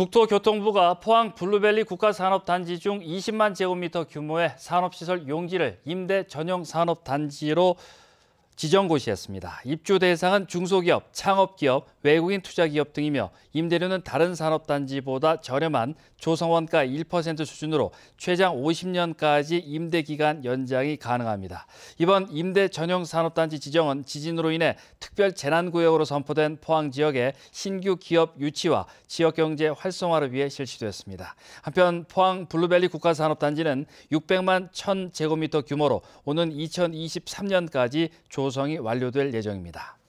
국토교통부가 포항 블루밸리 국가산업단지 중 20만 제곱미터 규모의 산업시설 용지를 임대 전용 산업단지로 지정고시였습니다. 입주 대상은 중소기업, 창업기업, 외국인 투자기업 등이며 임대료는 다른 산업단지보다 저렴한 조성원가 1% 수준으로 최장 50년까지 임대기간 연장이 가능합니다. 이번 임대 전용 산업단지 지정은 지진으로 인해 특별 재난구역으로 선포된 포항 지역의 신규 기업 유치와 지역경제 활성화를 위해 실시됐습니다. 한편 포항 블루밸리 국가산업단지는 600만 1,000제곱미터 규모로 오는 2023년까지 조 조성이 완료될 예정입니다.